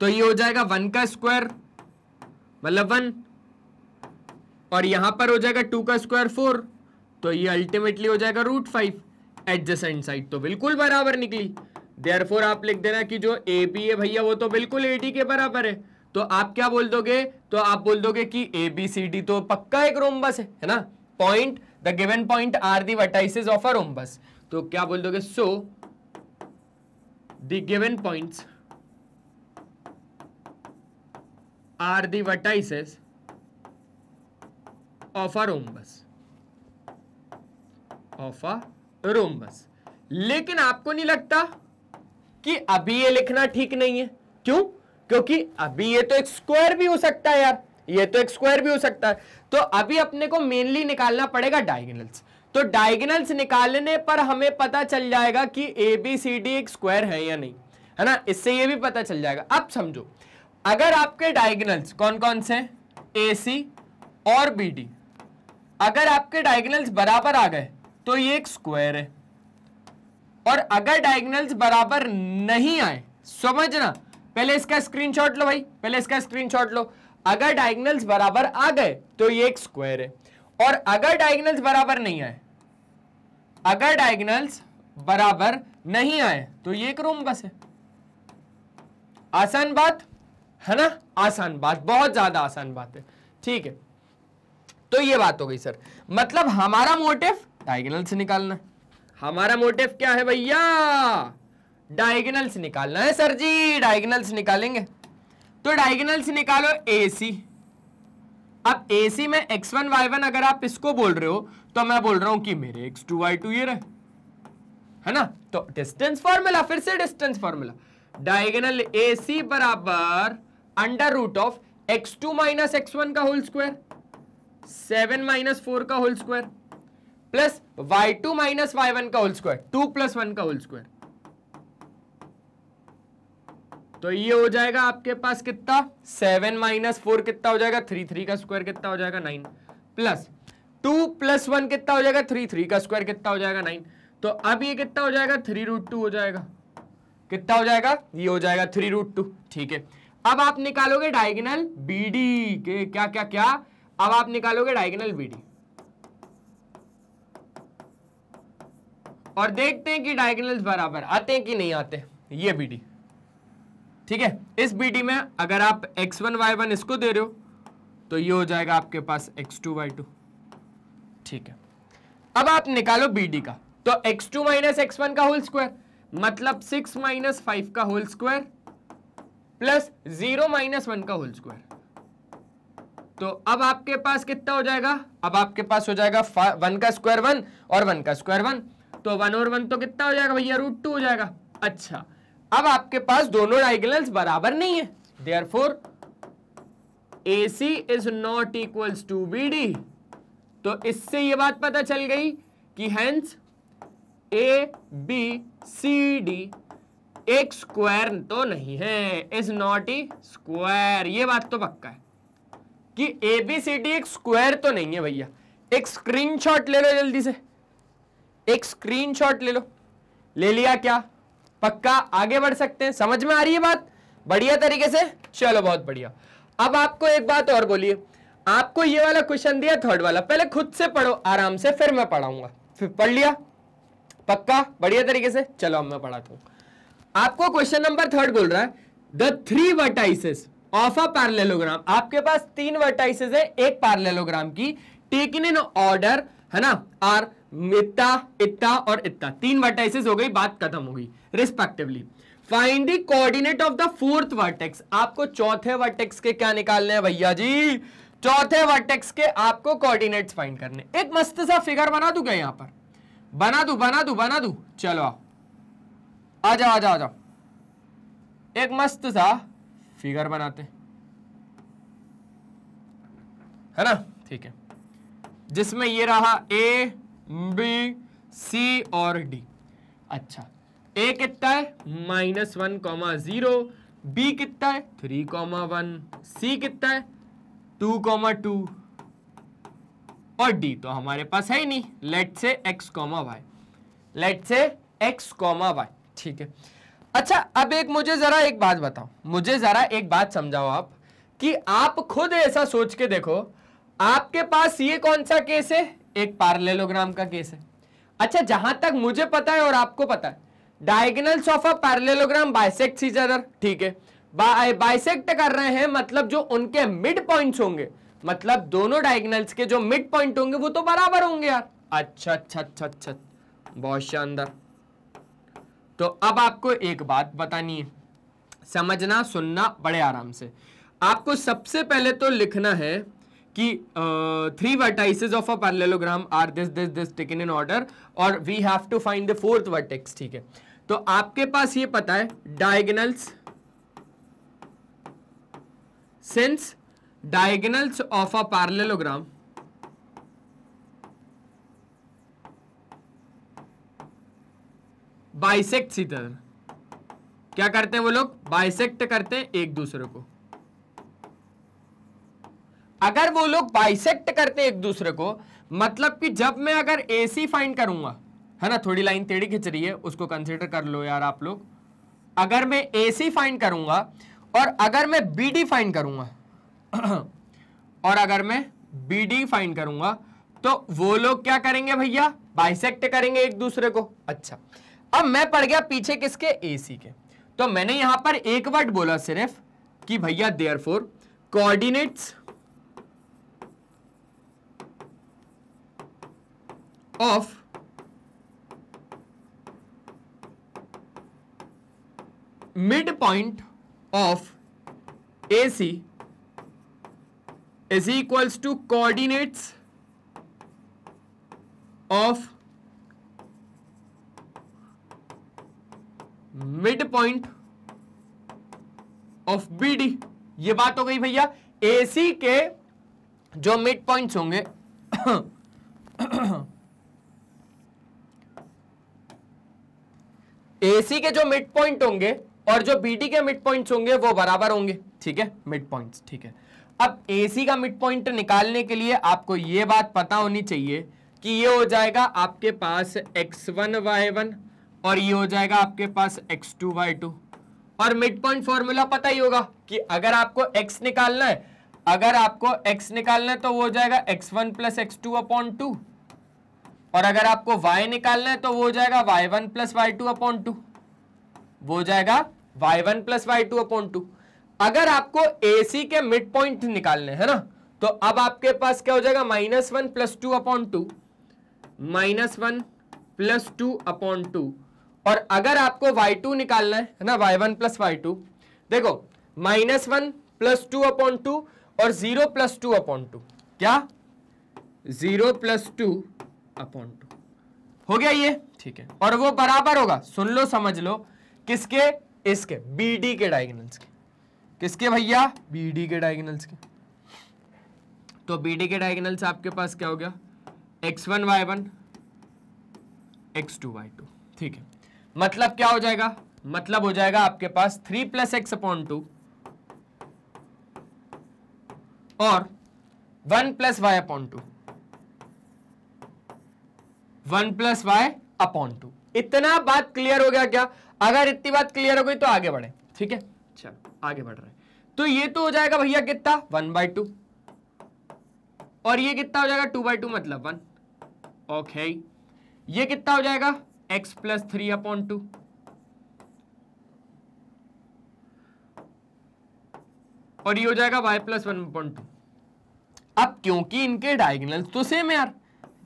[SPEAKER 1] तो ये हो जाएगा वन का स्क्वायर मतलब वन और यहां पर हो जाएगा टू का स्क्वायर फोर तो ये अल्टीमेटली हो जाएगा रूट फाइव एडजसेंट साइड तो बिल्कुल बराबर निकली देयरफॉर आप लिख देना कि जो ए बी है भैया वो तो बिल्कुल ए डी के बराबर है तो आप क्या बोल दोगे तो आप बोल दोगे कि ए बी सी डी तो पक्का एक रोमबस है है ना point the given point are the vertices of a rhombus तो क्या बोल दोगे so the given points are the vertices of a rhombus of a rhombus लेकिन आपको नहीं लगता कि अभी ये लिखना ठीक नहीं है क्यों क्योंकि अभी ये तो एक स्क्वायर भी हो सकता है यार ये तो एक स्क्वायर भी हो सकता है तो अभी अपने को मेनली निकालना पड़ेगा डायगनल्स तो डायगनल्स निकालने पर हमें पता चल जाएगा कि ए बी सी डी एक स्क्वायर है या नहीं है ना इससे ये भी पता चल जाएगा अब समझो अगर आपके डायगनल्स कौन कौन से ए सी और बी डी अगर आपके डायगनल्स बराबर आ गए तो ये एक स्क्वायर है और अगर डायगनल्स बराबर नहीं आए समझना पहले इसका स्क्रीनशॉट लो भाई पहले इसका स्क्रीनशॉट लो अगर डायगनल्स बराबर आ गए तो ये एक स्क्वायर है और अगर डायगनल्स बराबर नहीं आए अगर डायगनल्स बराबर नहीं आए तो ये एक रूम बस है आसान बात है ना आसान बात बहुत ज्यादा आसान बात है ठीक है तो ये बात हो गई सर मतलब हमारा मोटिव डायगनल से निकालना है हमारा मोटिव क्या है भैया डायगनल्स निकालना है सर जी डायगनल्स निकालेंगे तो डायगनल्स निकालो सी अब सी में एक्स वन वाई वन अगर आप इसको बोल रहे हो तो मैं बोल रहा हूं कि मेरे एक्स टू वाई टू ये रहे है ना तो डिस्टेंस फॉर्मूला फिर से distance formula diagonal A C बराबर under root of x two minus x one का whole square seven minus four का whole square plus y two minus y one का whole square two plus one का होल स्क्वायर तो ये हो जाएगा आपके पास कितना सेवन माइनस फोर कितना हो जाएगा थ्री थ्री का स्क्वायर कितना हो जाएगा nine plus two plus one कितना हो जाएगा थ्री थ्री का स्क्वायर कितना हो जाएगा नाइन तो अब ये कितना हो जाएगा थ्री रूट टू हो जाएगा कितना हो जाएगा ये हो जाएगा थ्री रूट टू ठीक है अब आप निकालोगे डायगनल बी के क्या क्या क्या अब आप निकालोगे डायगनल बी डी और देखते हैं कि डायगनल बराबर आते हैं कि नहीं आते ये बी डी ठीक है इस बी डी में अगर आप एक्स वन वाई वन इसको दे रहे हो तो ये हो जाएगा आपके पास एक्स टू वाई टू ठीक है अब आप निकालो बी डी का तो x two minus x one का होल स्क्वायर मतलब सिक्स माइनस फाइव का whole square plus zero minus one का होल स्क्वायर तो अब आपके पास कितना हो जाएगा अब आपके पास हो जाएगा वन का स्क्वायर वन और वन का स्क्वायर वन तो वन और वन तो कितना हो जाएगा भैया रूट टू हो जाएगा अच्छा अब आपके पास दोनों डाइगनल्स बराबर नहीं है therefore A C is not equals to B D तो इससे ये बात पता चल गई कि hence A B C D एक स्क्वायर तो नहीं है इज नॉट ए स्क्वायर ये बात तो पक्का है कि ए बी सी डी एक स्क्वायर तो नहीं है भैया एक स्क्रीनशॉट ले लो जल्दी से एक स्क्रीनशॉट ले लो ले लिया क्या पक्का आगे बढ़ सकते हैं समझ में आ रही है बात बढ़िया तरीके से चलो बहुत बढ़िया अब आपको एक बात और बोलिए आपको ये वाला क्वेश्चन दिया थर्ड वाला पहले खुद से पढ़ो आराम से फिर मैं पढ़ाऊंगा फिर पढ़ लिया पक्का बढ़िया तरीके से चलो अब मैं पढ़ाता हूँ आपको क्वेश्चन नंबर थर्ड बोल रहा है the three vertices of a parallelogram आपके पास तीन वर्टाइसिस है एक पैरलेलोग्राम की टेकन इन ऑर्डर है ना आर इत्ता इत्ता और इत्ता तीन वर्टाइसिस हो गई बात खत्म हो गई respectively find the coordinate of the fourth vertex आपको चौथे वर्टेक्स के क्या निकालने हैं भैया जी चौथे वर्टेक्स के आपको कोऑर्डिनेट्स फाइंड करने एक मस्त सा फिगर बना दूंगा यहां पर बना दू बना दू बना दू चलो आओ आ जाओ आ जाओ आ जाओ एक मस्त सा फिगर बनाते है ना ठीक है जिसमें ये रहा ए बी सी और डी अच्छा ए कितना है minus one comma zero B कितना है थ्री कॉमा वन सी कितना है टू कॉमा टू और डी तो हमारे पास है ही नहीं let say x comma y let say x comma y ठीक है अच्छा अब एक मुझे जरा एक बात बताओ मुझे जरा एक बात समझाओ आप कि आप खुद ऐसा सोच के देखो आपके पास ये कौन सा केस है एक पैरेललोग्राम का केस है अच्छा जहां तक मुझे पता है और आपको पता है diagonals of a parallelogram bisect each other ठीक है बाइसेक्ट कर रहे हैं मतलब जो उनके मिड पॉइंट्स होंगे मतलब दोनों डायगनल्स के जो मिड पॉइंट होंगे वो तो बराबर होंगे यार अच्छा अच्छा अच्छा अच्छा बहुत शानदार तो अब आपको एक बात बतानी है समझना सुनना बड़े आराम से आपको सबसे पहले तो लिखना है कि three vertices of a parallelogram are this this this taken in order और we have to find the fourth vertex ठीक है तो आपके पास ये पता है diagonals since diagonals of a parallelogram bisect इधर क्या करते हैं वो लोग बाइसेक्ट करते हैं एक दूसरे को अगर वो लोग बाइसेक्ट करते एक दूसरे को मतलब कि जब मैं अगर ए सी फाइंड करूंगा है ना थोड़ी लाइन टेढ़ी खिंच रही है उसको कंसिडर कर लो यार आप लोग अगर मैं ए सी फाइंड करूंगा और अगर मैं बी डी फाइंड करूंगा [clears throat] और अगर मैं बी डी फाइंड करूंगा तो वो लोग क्या करेंगे भैया बाइसेक्ट करेंगे एक दूसरे को अच्छा अब मैं पड़ गया पीछे किसके ए सी के तो मैंने यहां पर एक वर्ड बोला सिर्फ कि भैया therefore coordinates of mid point of AC is equals to coordinates of mid point of BD ये बात हो गई भैया AC के जो मिड पॉइंट्स होंगे एसी के जो मिड पॉइंट होंगे और जो बीटी के मिड पॉइंट्स होंगे वो बराबर होंगे ठीक है मिड पॉइंट्स ठीक है अब एसी का मिड पॉइंट निकालने के लिए आपको ये बात पता होनी चाहिए कि ये हो जाएगा आपके पास एक्स वन वाई वन और ये हो जाएगा आपके पास एक्स टू वाई टू और मिड पॉइंट फॉर्मूला पता ही होगा कि अगर आपको एक्स निकालना है अगर आपको एक्स निकालना है तो वो हो जाएगा x one plus x two upon two और अगर आपको y निकालना है तो वो हो जाएगा y1 one plus y two upon two वो जाएगा y1 one plus y two upon two अगर आपको AC के मिड पॉइंट निकालने है ना तो अब आपके पास क्या हो जाएगा minus one plus two upon two minus one plus two upon two और अगर आपको y2 निकालना है ना y1 one plus y two देखो minus one plus two upon two और zero plus two upon two क्या zero plus two upon two हो गया ये ठीक है और वो बराबर होगा सुन लो समझ लो किसके इसके बी डी के डायगनल्स के किसके भैया बी डी के डायगनल्स के तो बी डी के डायगनल्स आपके पास क्या हो गया x one y one x two y two ठीक है मतलब क्या हो जाएगा मतलब हो जाएगा आपके पास three plus x upon two और one plus y upon two one plus y upon two इतना बात क्लियर हो गया क्या अगर इतनी बात क्लियर हो गई तो आगे बढ़े ठीक है चलो आगे बढ़ रहे तो ये तो हो जाएगा भैया कितना वन बाई टू और ये कितना हो जाएगा टू बाई टू मतलब वन ओके ये कितना हो जाएगा x plus three upon two और ये हो जाएगा y plus one upon two अब क्योंकि इनके डायगनल तो सेम है यार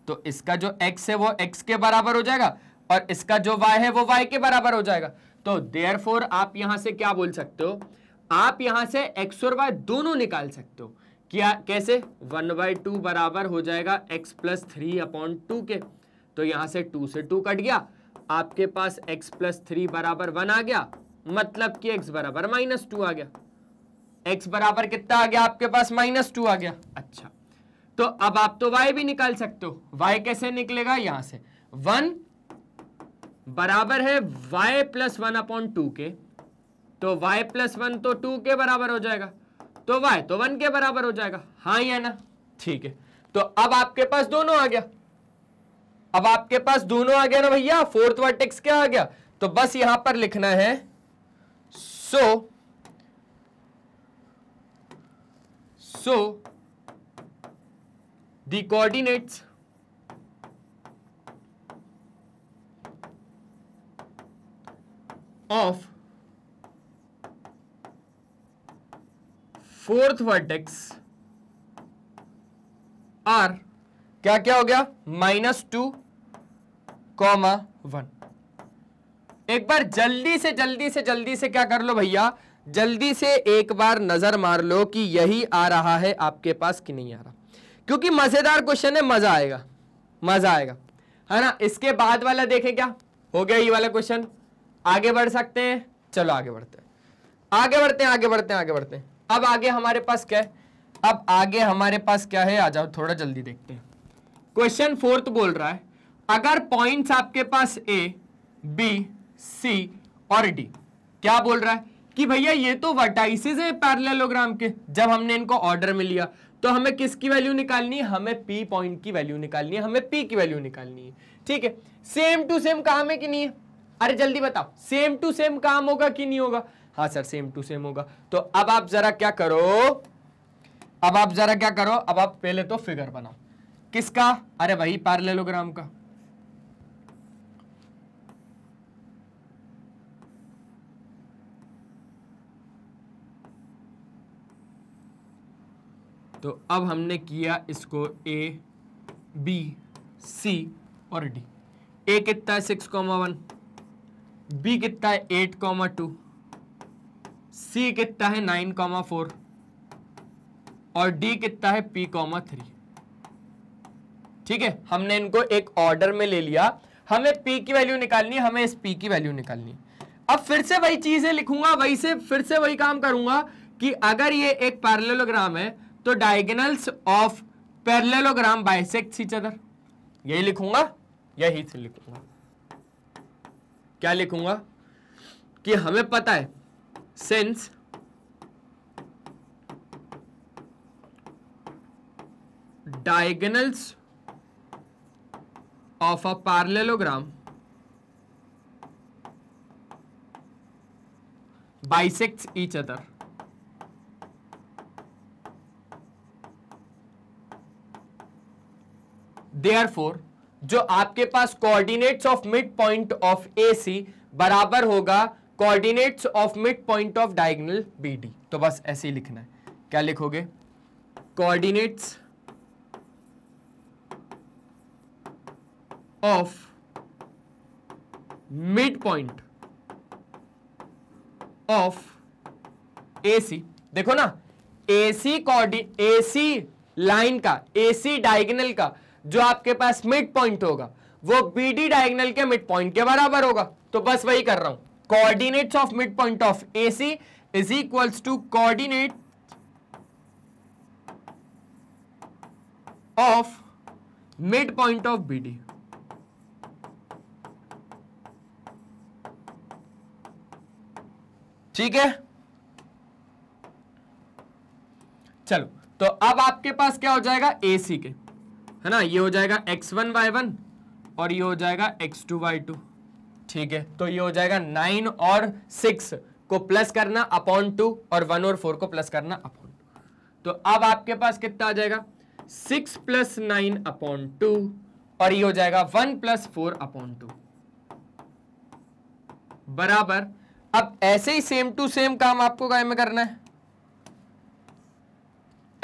[SPEAKER 1] तो इसका जो x है वो x के बराबर हो जाएगा और इसका जो y है वो y के बराबर हो जाएगा तो देयर आप यहां से क्या बोल सकते हो आप यहां से x और y दोनों निकाल सकते हो क्या कैसे वन बाई टू बराबर हो जाएगा x plus three upon two के तो यहां से टू से टू कट गया आपके पास x प्लस थ्री बराबर वन आ गया मतलब कि x बराबर माइनस टू आ गया x बराबर कितना आ गया आपके पास माइनस टू आ गया अच्छा तो अब आप तो y भी निकाल सकते हो y कैसे निकलेगा यहां से वन बराबर है y plus one upon two के तो y प्लस वन तो टू के बराबर हो जाएगा तो y तो वन के बराबर हो जाएगा हाँ या ना ठीक है तो अब आपके पास दोनों आ गया अब आपके पास दोनों आ गया ना भैया फोर्थ वर्टेक्स क्या आ गया तो बस यहां पर लिखना है so so the coordinates of fourth vertex are क्या क्या हो गया माइनस टू कॉमा वन एक बार जल्दी से जल्दी से जल्दी से क्या कर लो भैया जल्दी से एक बार नजर मार लो कि यही आ रहा है आपके पास कि नहीं आ रहा क्योंकि मज़ेदार क्वेश्चन है मज़ा आएगा मज़ा आएगा है ना इसके बाद वाला देखें क्या हो गया ये वाला क्वेश्चन आगे बढ़ सकते हैं चलो आगे बढ़ते हैं आगे बढ़ते हैं आगे बढ़ते हैं आगे बढ़ते हैं अब आगे हमारे पास क्या है अब आगे हमारे पास क्या है आ जाओ थोड़ा जल्दी देखते हैं क्वेश्चन फोर्थ बोल रहा है अगर पॉइंट्स आपके पास ए बी सी और डी क्या बोल रहा है कि भैया ये तो वर्टाइसेस है पैरलेलोग्राम के जब हमने इनको ऑर्डर में लिया तो हमें किसकी वैल्यू निकालनी है हमें पी पॉइंट की वैल्यू निकालनी है हमें पी की वैल्यू निकालनी है ठीक है सेम टू सेम काम है कि नहीं है अरे जल्दी बताओ सेम टू सेम काम होगा कि नहीं होगा हाँ सर सेम टू सेम होगा तो अब आप जरा क्या करो अब आप जरा क्या करो अब आप पहले तो फिगर बनाओ किसका अरे वही पैरलेलोग्राम का तो अब हमने किया इसको ए बी सी और डी ए कितना है सिक्स कॉमा वन बी कितना है एट कॉमा टू सी कितना है नाइन कॉमा फोर और डी कितना है पी कॉमा थ्री ठीक है हमने इनको एक ऑर्डर में ले लिया हमें पी की वैल्यू निकालनी है हमें इस पी की वैल्यू निकालनी है अब फिर से वही चीज़ें लिखूंगा वही से फिर से वही काम करूंगा कि अगर ये एक पैरेललोग्राम है तो diagonals of parallelogram bisects each other यही लिखूंगा यही से लिखूंगा क्या लिखूंगा कि हमें पता है since diagonals of a parallelogram bisects each other therefore जो आपके पास coordinates of mid point of A C बराबर होगा coordinates of mid point of diagonal B D तो बस ऐसे ही लिखना है क्या लिखोगे coordinates of mid point of A C देखो ना ए सी कोऑर्डिनेट ए सी लाइन का ए सी डायगनल का जो आपके पास मिड पॉइंट होगा वो बी डी डायगनल के मिड पॉइंट के बराबर होगा तो बस वही कर रहा हूं coordinates of mid point of A C is equals to coordinate of mid point of B D ठीक है चलो तो अब आपके पास क्या हो जाएगा ए सी के है ना ये हो जाएगा एक्स वन वाई वन और ये हो जाएगा एक्स टू वाई टू ठीक है तो ये हो जाएगा नाइन और सिक्स को प्लस करना अपॉन टू और वन और फोर को प्लस करना अपॉन टू तो अब आपके पास कितना आ जाएगा six plus nine upon two और ये हो जाएगा one plus four upon two बराबर अब ऐसे ही सेम टू सेम काम आपको काय में करना है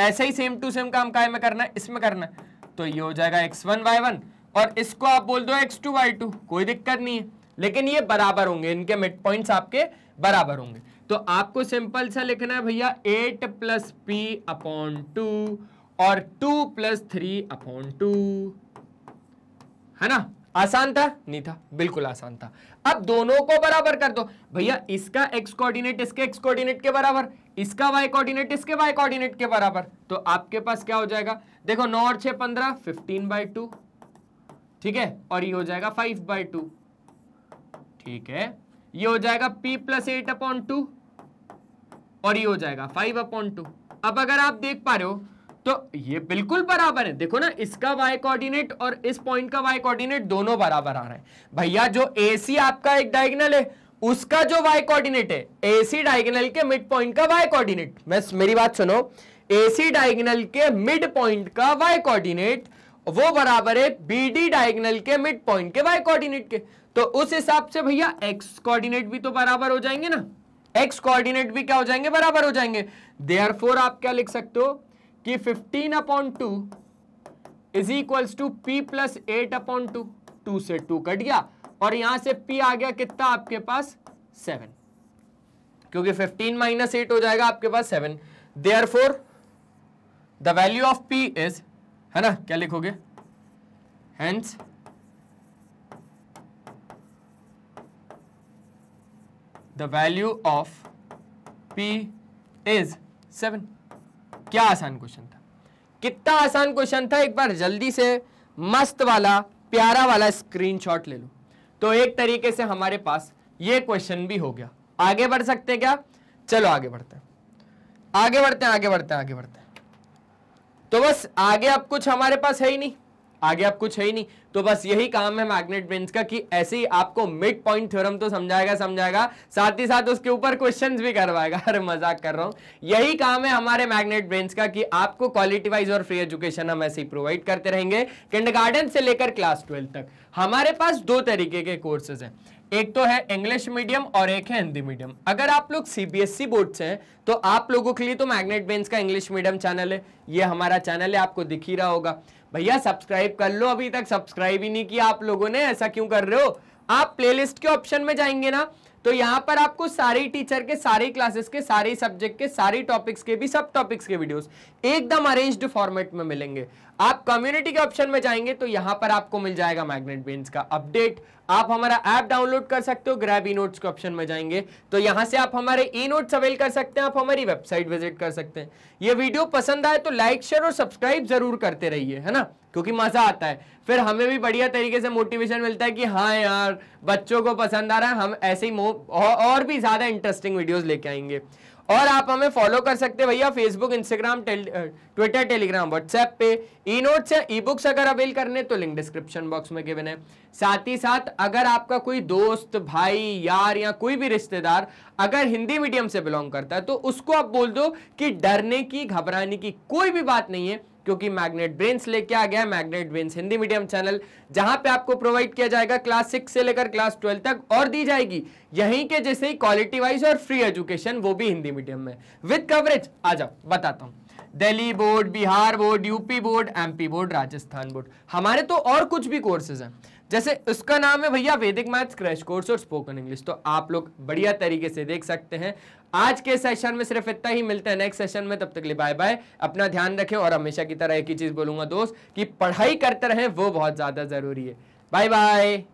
[SPEAKER 1] ऐसे ही सेम टू सेम काम काय में करना है इसमें करना है तो ये हो जाएगा एक्स वन वाई वन और इसको आप बोल दो एक्स टू वाई टू कोई दिक्कत नहीं है लेकिन ये बराबर होंगे इनके मिड पॉइंट आपके बराबर होंगे तो आपको सिंपल सा लिखना है भैया eight plus p upon two और two plus three upon two है ना आसान था नहीं था बिल्कुल आसान था अब दोनों को बराबर कर दो भैया इसका एक्स कोऑर्डिनेट इसके एक्स कोऑर्डिनेट के बराबर इसका वाई कोऑर्डिनेट इसके वाई कोऑर्डिनेट के बराबर तो आपके पास क्या हो जाएगा देखो नौ और छह पंद्रह फिफ्टीन बाई टू ठीक है और ये हो जाएगा फाइव बाई टू ठीक है ये हो जाएगा p plus eight upon two और ये हो जाएगा फाइव अपॉन टू अब अगर आप देख पा रहे हो तो ये बिल्कुल बराबर है देखो ना इसका वाई कोऑर्डिनेट और इस पॉइंट का वाई कोऑर्डिनेट दोनों बराबर आ रहा है भैया जो ए सी आपका एक डायगनल है उसका जो वाई कोऑर्डिनेट है एसी डायगोनल के मिड पॉइंट का वाई कोऑर्डिनेट मैं मेरी बात सुनो एसी डायगोनल के मिड पॉइंट का वाई कोऑर्डिनेट वो बराबर है बीडी डायगोनल के मिड पॉइंट के वाई कोऑर्डिनेट के तो उस हिसाब से भैया एक्स कोऑर्डिनेट भी तो बराबर हो जाएंगे ना एक्स कोऑर्डिनेट भी क्या हो जाएंगे बराबर हो जाएंगे देयरफॉर आप क्या लिख सकते हो कि fifteen upon two is equals to p plus eight upon two two से टू कट गया और यहां से पी आ गया कितना आपके पास सेवन क्योंकि फिफ्टीन माइनस एट हो जाएगा आपके पास seven therefore the value of p is है ना क्या लिखोगे hence the value of p is seven क्या आसान क्वेश्चन था कितना आसान क्वेश्चन था एक बार जल्दी से मस्त वाला प्यारा वाला स्क्रीनशॉट ले लो तो एक तरीके से हमारे पास ये क्वेश्चन भी हो गया आगे बढ़ सकते क्या चलो आगे बढ़ते हैं आगे बढ़ते हैं आगे बढ़ते हैं आगे बढ़ते हैं तो बस आगे अब कुछ हमारे पास है ही नहीं आगे आप कुछ है ही नहीं तो बस यही काम है मैग्नेट बेंच का कि ऐसे ही आपको मिड पॉइंट थ्योरम तो समझाएगा समझाएगा साथ ही साथ उसके ऊपर क्वेश्चंस भी करवाएगा [laughs] अरे मजाक कर रहा हूं यही काम है हमारे मैग्नेट बेंच का कि आपको क्वालिटी वाइज और फ्री एजुकेशन हम ऐसे ही प्रोवाइड करते रहेंगे किंडरगार्टन से लेकर क्लास ट्वेल्व तक हमारे पास दो तरीके के कोर्सेज हैं एक तो है इंग्लिश मीडियम और एक है हिंदी मीडियम अगर आप लोग सीबीएसई बोर्ड e से हैं तो आप लोगों के लिए तो मैग्नेट बेंच का इंग्लिश मीडियम चैनल है ये हमारा चैनल है आपको दिख ही रहा होगा भैया सब्सक्राइब कर लो अभी तक सब्सक्राइब ही नहीं किया आप लोगों ने ऐसा क्यों कर रहे हो आप प्लेलिस्ट के ऑप्शन में जाएंगे ना तो यहाँ पर आपको सारे टीचर के सारे क्लासेस के सारे सब्जेक्ट के सारे टॉपिक्स के भी सब टॉपिक्स के वीडियोस एकदम अरेंज्ड फॉर्मेट में मिलेंगे आप कम्युनिटी के ऑप्शन में जाएंगे तो यहां पर आपको मिल जाएगा मैग्नेट बेन्स का अपडेट आप हमारा ऐप डाउनलोड कर सकते हो ग्रैब ई नोट्स के ऑप्शन में जाएंगे तो यहां से आप हमारे ई नोट्स अवेल कर सकते हैं आप हमारी वेबसाइट विजिट कर सकते हैं ये वीडियो पसंद आए तो लाइक शेयर और सब्सक्राइब जरूर करते रहिए है ना क्योंकि मजा आता है फिर हमें भी बढ़िया तरीके से मोटिवेशन मिलता है कि हाँ यार बच्चों को पसंद आ रहा है हम ऐसे ही और भी ज्यादा इंटरेस्टिंग वीडियोज लेके आएंगे और आप हमें फॉलो कर सकते हैं भैया Facebook Instagram Twitter Telegram WhatsApp पे ई नोट्स या ई बुक्स अगर अवेल करने तो लिंक डिस्क्रिप्शन बॉक्स में गिवन है साथ ही साथ अगर आपका कोई दोस्त भाई यार या कोई भी रिश्तेदार अगर हिंदी मीडियम से बिलोंग करता है तो उसको आप बोल दो कि डरने की घबराने की कोई भी बात नहीं है क्योंकि मैग्नेट ब्रेन्स लेके आ गया Magnet Brains Hindi medium channel जहां पे आपको प्रोवाइड किया जाएगा क्लास सिक्स से लेकर क्लास ट्वेल्व तक और दी जाएगी यहीं के जैसे ही क्वालिटी वाइज और फ्री एजुकेशन वो भी हिंदी मीडियम में विद कवरेज आ जाओ बताता हूँ Delhi board Bihar board UP board MP board Rajasthan board हमारे तो और कुछ भी कोर्सेज हैं जैसे उसका नाम है भैया वैदिक मैथ्स क्रैश कोर्स और स्पोकन इंग्लिश तो आप लोग बढ़िया तरीके से देख सकते हैं आज के सेशन में सिर्फ इतना ही मिलता है नेक्स्ट सेशन में तब तक लिए बाय बाय अपना ध्यान रखें और हमेशा की तरह एक ही चीज़ बोलूंगा दोस्त कि पढ़ाई करते रहें वो बहुत ज़्यादा ज़रूरी है बाय बाय